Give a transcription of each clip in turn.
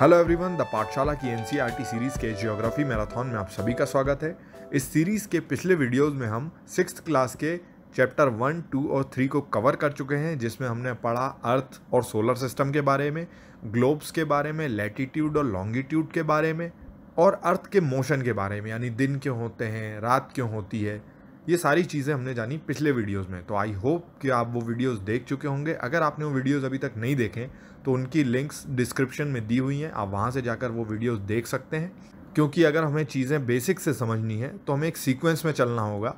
hello everyone the Pathshala की एन series e के जियोग्राफी मैराथन में आप सभी का स्वागत है इस सीरीज़ के पिछले वीडियोस में हम सिक्स क्लास के चैप्टर वन टू और थ्री को कवर कर चुके हैं जिसमें हमने पढ़ा अर्थ और सोलर सिस्टम के बारे में ग्लोब्स के बारे में लैटिट्यूड और लॉन्गिट्यूड के बारे में और अर्थ के मोशन के बारे में यानी दिन क्यों होते हैं रात क्यों होती है ये सारी चीज़ें हमने जानी पिछले वीडियोस में तो आई होप कि आप वो वीडियोस देख चुके होंगे अगर आपने वो वीडियोस अभी तक नहीं देखें तो उनकी लिंक्स डिस्क्रिप्शन में दी हुई हैं आप वहाँ से जाकर वो वीडियोस देख सकते हैं क्योंकि अगर हमें चीज़ें बेसिक से समझनी है तो हमें एक सीक्वेंस में चलना होगा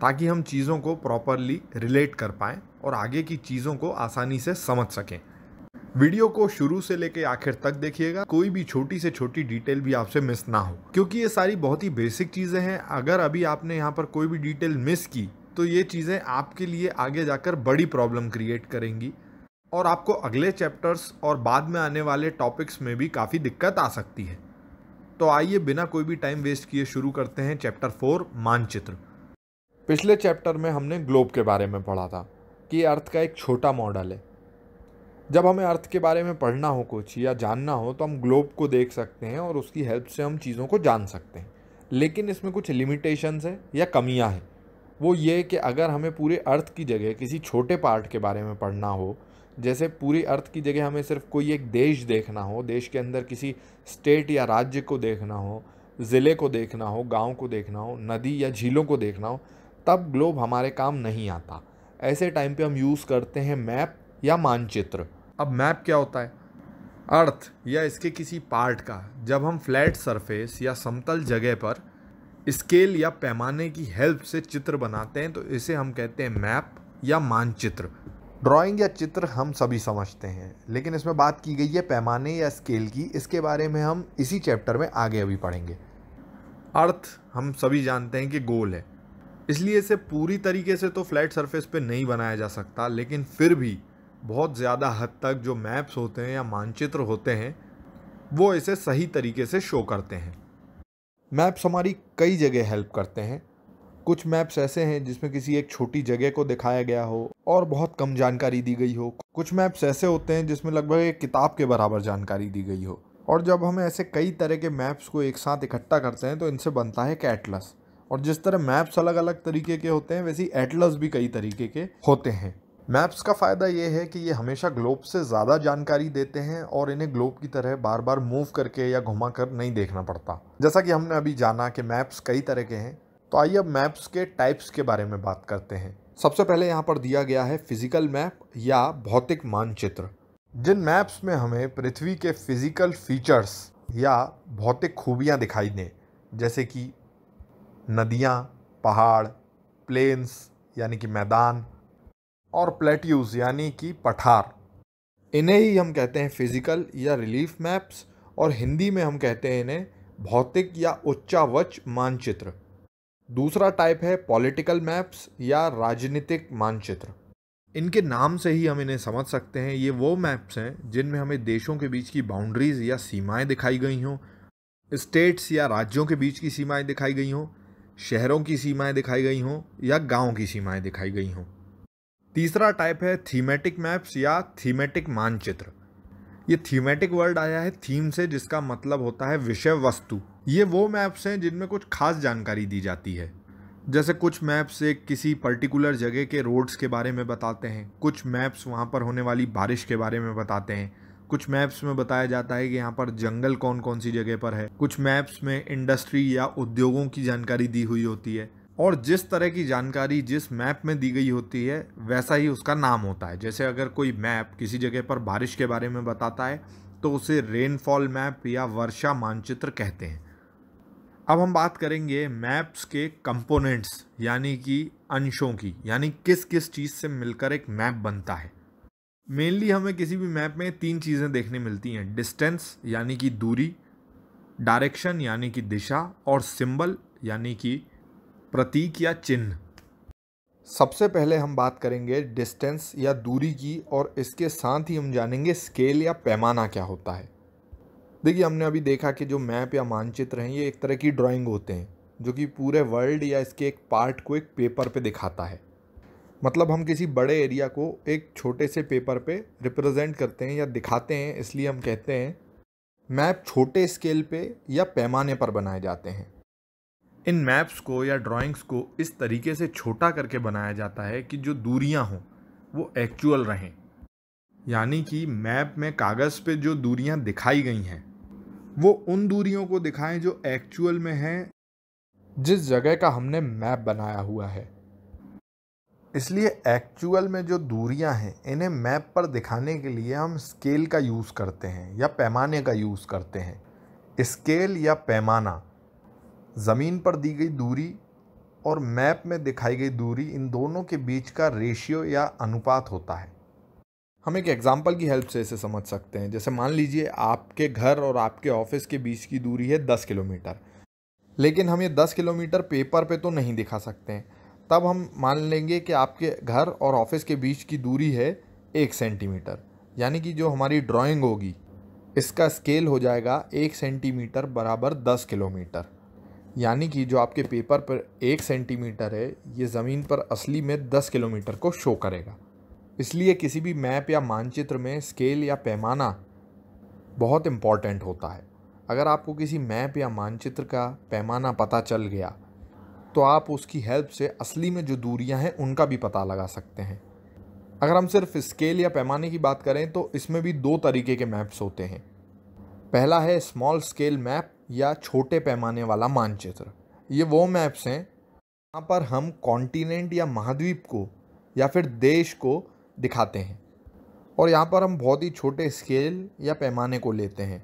ताकि हम चीज़ों को प्रॉपरली रिलेट कर पाएँ और आगे की चीज़ों को आसानी से समझ सकें वीडियो को शुरू से लेके आखिर तक देखिएगा कोई भी छोटी से छोटी डिटेल भी आपसे मिस ना हो क्योंकि ये सारी बहुत ही बेसिक चीज़ें हैं अगर अभी आपने यहाँ पर कोई भी डिटेल मिस की तो ये चीज़ें आपके लिए आगे जाकर बड़ी प्रॉब्लम क्रिएट करेंगी और आपको अगले चैप्टर्स और बाद में आने वाले टॉपिक्स में भी काफ़ी दिक्कत आ सकती है तो आइए बिना कोई भी टाइम वेस्ट किए शुरू करते हैं चैप्टर फोर मानचित्र पिछले चैप्टर में हमने ग्लोब के बारे में पढ़ा था कि अर्थ का एक छोटा मॉडल है जब हमें अर्थ के बारे में पढ़ना हो कुछ या जानना हो तो हम ग्लोब को देख सकते हैं और उसकी हेल्प से हम चीज़ों को जान सकते हैं लेकिन इसमें कुछ लिमिटेशंस है या कमियां हैं वो ये कि अगर हमें पूरे अर्थ की जगह किसी छोटे पार्ट के बारे में पढ़ना हो जैसे पूरी अर्थ की जगह हमें सिर्फ कोई एक देश देखना हो देश के अंदर किसी स्टेट या राज्य को देखना हो ज़िले को देखना हो गांव को देखना हो नदी या झीलों को देखना हो तब ग्लोब हमारे काम नहीं आता ऐसे टाइम पे हम यूज़ करते हैं मैप या मानचित्र अब मैप क्या होता है अर्थ या इसके किसी पार्ट का जब हम फ्लैट सरफेस या समतल जगह पर स्केल या पैमाने की हेल्प से चित्र बनाते हैं तो इसे हम कहते हैं मैप या मानचित्र ड्राइंग या चित्र हम सभी समझते हैं लेकिन इसमें बात की गई है पैमाने या स्केल की इसके बारे में हम इसी चैप्टर में आगे अभी पढ़ेंगे अर्थ हम सभी जानते हैं कि गोल है इसलिए इसे पूरी तरीके से तो फ्लैट सरफेस पे नहीं बनाया जा सकता लेकिन फिर भी बहुत ज़्यादा हद तक जो मैप्स होते हैं या मानचित्र होते हैं वो इसे सही तरीके से शो करते हैं मैप्स हमारी कई जगह हेल्प करते हैं कुछ मैप्स ऐसे हैं जिसमें किसी एक छोटी जगह को दिखाया गया हो और बहुत कम जानकारी दी गई हो कुछ मैप्स ऐसे होते हैं जिसमें लगभग एक किताब के बराबर जानकारी दी गई हो और जब हम ऐसे कई तरह के मैप्स को एक साथ इकट्ठा करते हैं तो इनसे बनता है एक एटलस और जिस तरह मैप्स अलग अलग तरीके के होते हैं वैसे ही एटलस भी कई तरीके के होते हैं मैप्स का फ़ायदा ये है कि ये हमेशा ग्लोब से ज़्यादा जानकारी देते हैं और इन्हें ग्लोब की तरह बार बार मूव करके या घुमा कर नहीं देखना पड़ता जैसा कि हमने अभी जाना कि मैप्स कई तरह के हैं तो आइए अब मैप्स के टाइप्स के बारे में बात करते हैं सबसे पहले यहाँ पर दिया गया है फिजिकल मैप या भौतिक मानचित्र जिन मैप्स में हमें पृथ्वी के फिजिकल फीचर्स या भौतिक खूबियाँ दिखाई दें जैसे कि नदियाँ पहाड़ प्लेन्स यानी कि मैदान और प्लेट्यूज यानी कि पठार इन्हें ही हम कहते हैं फिजिकल या रिलीफ मैप्स और हिंदी में हम कहते हैं इन्हें भौतिक या उच्चावच मानचित्र दूसरा टाइप है पॉलिटिकल मैप्स या राजनीतिक मानचित्र इनके नाम से ही हम इन्हें समझ सकते हैं ये वो मैप्स हैं जिनमें हमें देशों के बीच की बाउंड्रीज या सीमाएं दिखाई गई हों स्टेट्स या राज्यों के बीच की सीमाएं दिखाई गई हों शहरों की सीमाएं दिखाई गई हों या गाँव की सीमाएं दिखाई गई हों तीसरा टाइप है थीमेटिक मैप्स या थीमेटिक मानचित्र ये थीमेटिक वर्ड आया है थीम से जिसका मतलब होता है विषय वस्तु ये वो मैप्स हैं जिनमें कुछ खास जानकारी दी जाती है जैसे कुछ मैप्स एक किसी पर्टिकुलर जगह के रोड्स के बारे में बताते हैं कुछ मैप्स वहाँ पर होने वाली बारिश के बारे में बताते हैं कुछ मैप्स में बताया जाता है कि यहाँ पर जंगल कौन कौन सी जगह पर है कुछ मैप्स में इंडस्ट्री या उद्योगों की जानकारी दी हुई होती है और जिस तरह की जानकारी जिस मैप में दी गई होती है वैसा ही उसका नाम होता है जैसे अगर कोई मैप किसी जगह पर बारिश के बारे में बताता है तो उसे रेनफॉल मैप या वर्षा मानचित्र कहते हैं अब हम बात करेंगे मैप्स के कंपोनेंट्स यानी कि अंशों की यानी किस किस चीज़ से मिलकर एक मैप बनता है मेनली हमें किसी भी मैप में तीन चीज़ें देखने मिलती हैं डिस्टेंस यानी कि दूरी डायरेक्शन यानी कि दिशा और सिंबल यानी कि प्रतीक या चिन्ह सबसे पहले हम बात करेंगे डिस्टेंस या दूरी की और इसके साथ ही हम जानेंगे स्केल या पैमाना क्या होता है देखिए हमने अभी देखा कि जो मैप या मानचित्र हैं ये एक तरह की ड्राइंग होते हैं जो कि पूरे वर्ल्ड या इसके एक पार्ट को एक पेपर पे दिखाता है मतलब हम किसी बड़े एरिया को एक छोटे से पेपर पे रिप्रेजेंट करते हैं या दिखाते हैं इसलिए हम कहते हैं मैप छोटे स्केल पे या पैमाने पर बनाए जाते हैं इन मैप्स को या ड्राइंग्स को इस तरीके से छोटा करके बनाया जाता है कि जो दूरियां हों वो एक्चुअल रहें यानी कि मैप में कागज़ पे जो दूरियां दिखाई गई हैं वो उन दूरियों को दिखाएं जो एक्चुअल में हैं जिस जगह का हमने मैप बनाया हुआ है इसलिए एक्चुअल में जो दूरियां हैं इन्हें मैप पर दिखाने के लिए हम स्केल का यूज़ करते हैं या पैमाने का यूज़ करते हैं स्केल या पैमाना ज़मीन पर दी गई दूरी और मैप में दिखाई गई दूरी इन दोनों के बीच का रेशियो या अनुपात होता है हम एक एग्ज़ाम्पल की हेल्प से इसे समझ सकते हैं जैसे मान लीजिए आपके घर और आपके ऑफिस के बीच की दूरी है दस किलोमीटर लेकिन हम ये दस किलोमीटर पेपर पे तो नहीं दिखा सकते हैं तब हम मान लेंगे कि आपके घर और ऑफिस के बीच की दूरी है एक सेंटीमीटर यानी कि जो हमारी ड्राइंग होगी इसका स्केल हो जाएगा एक सेंटीमीटर बराबर दस किलोमीटर यानी कि जो आपके पेपर पर एक सेंटीमीटर है ये ज़मीन पर असली में दस किलोमीटर को शो करेगा इसलिए किसी भी मैप या मानचित्र में स्केल या पैमाना बहुत इम्पॉर्टेंट होता है अगर आपको किसी मैप या मानचित्र का पैमाना पता चल गया तो आप उसकी हेल्प से असली में जो दूरियां हैं उनका भी पता लगा सकते हैं अगर हम सिर्फ स्केल या पैमाने की बात करें तो इसमें भी दो तरीके के मैप्स होते हैं पहला है स्मॉल स्केल मैप या छोटे पैमाने वाला मानचित्र ये वो मैप्स हैं जहाँ पर हम कॉन्टिनेंट या महाद्वीप को या फिर देश को दिखाते हैं और यहाँ पर हम बहुत ही छोटे स्केल या पैमाने को लेते हैं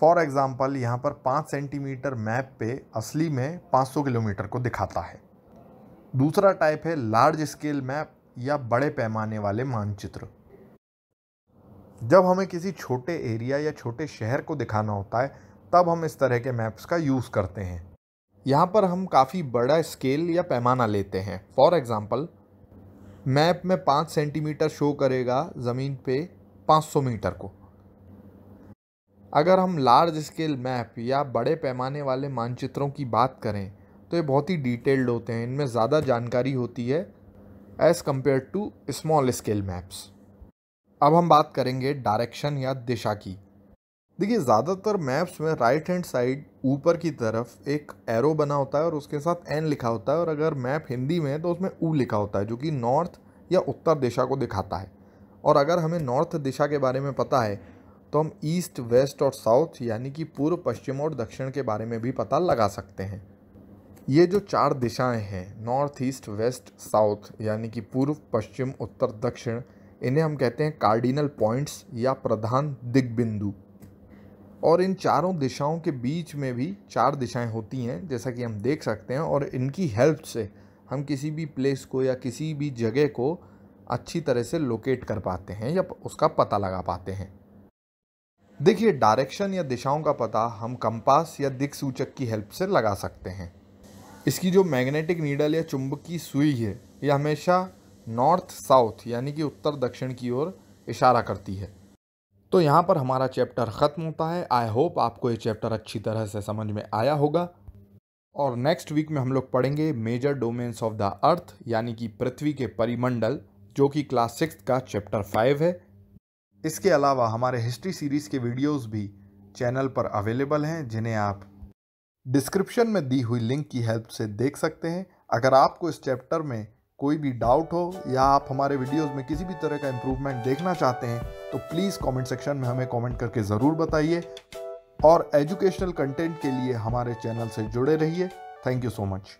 फॉर एग्ज़ाम्पल यहाँ पर पाँच सेंटीमीटर मैप पे असली में 500 किलोमीटर को दिखाता है दूसरा टाइप है लार्ज स्केल मैप या बड़े पैमाने वाले मानचित्र जब हमें किसी छोटे एरिया या छोटे शहर को दिखाना होता है तब हम इस तरह के मैप्स का यूज़ करते हैं यहाँ पर हम काफ़ी बड़ा स्केल या पैमाना लेते हैं फॉर एग्ज़ाम्पल मैप में पाँच सेंटीमीटर शो करेगा ज़मीन पे 500 मीटर को अगर हम लार्ज स्केल मैप या बड़े पैमाने वाले मानचित्रों की बात करें तो ये बहुत ही डिटेल्ड होते हैं इनमें ज़्यादा जानकारी होती है as compare to small scale maps अब हम बात करेंगे डायरेक्शन या दिशा की देखिए ज़्यादातर मैप्स में राइट हैंड साइड ऊपर की तरफ एक एरो बना होता है और उसके साथ एन लिखा होता है और अगर मैप हिंदी में है तो उसमें ऊ लिखा होता है जो कि नॉर्थ या उत्तर दिशा को दिखाता है और अगर हमें नॉर्थ दिशा के बारे में पता है तो हम ईस्ट वेस्ट और साउथ यानी कि पूर्व पश्चिम और दक्षिण के बारे में भी पता लगा सकते हैं ये जो चार दिशाएं हैं नॉर्थ ईस्ट वेस्ट साउथ यानी कि पूर्व पश्चिम उत्तर दक्षिण इन्हें हम कहते हैं कार्डिनल पॉइंट्स या प्रधान दिग्बिंदु और इन चारों दिशाओं के बीच में भी चार दिशाएं होती हैं जैसा कि हम देख सकते हैं और इनकी हेल्प से हम किसी भी प्लेस को या किसी भी जगह को अच्छी तरह से लोकेट कर पाते हैं या उसका पता लगा पाते हैं देखिए डायरेक्शन या दिशाओं का पता हम कंपास या सूचक की हेल्प से लगा सकते हैं इसकी जो मैग्नेटिक नीडल या चुंबकीय सुई है यह हमेशा नॉर्थ साउथ यानी कि उत्तर दक्षिण की ओर इशारा करती है तो यहाँ पर हमारा चैप्टर ख़त्म होता है आई होप आपको ये चैप्टर अच्छी तरह से समझ में आया होगा और नेक्स्ट वीक में हम लोग पढ़ेंगे major domains of the earth यानी कि पृथ्वी के परिमंडल जो कि क्लास सिक्स का चैप्टर फाइव है इसके अलावा हमारे हिस्ट्री सीरीज़ के वीडियोस भी चैनल पर अवेलेबल हैं जिन्हें आप डिस्क्रिप्शन में दी हुई लिंक की हेल्प से देख सकते हैं अगर आपको इस चैप्टर में कोई भी डाउट हो या आप हमारे वीडियोस में किसी भी तरह का इम्प्रूवमेंट देखना चाहते हैं तो प्लीज़ कमेंट सेक्शन में हमें कमेंट करके ज़रूर बताइए और एजुकेशनल कंटेंट के लिए हमारे चैनल से जुड़े रहिए थैंक यू सो मच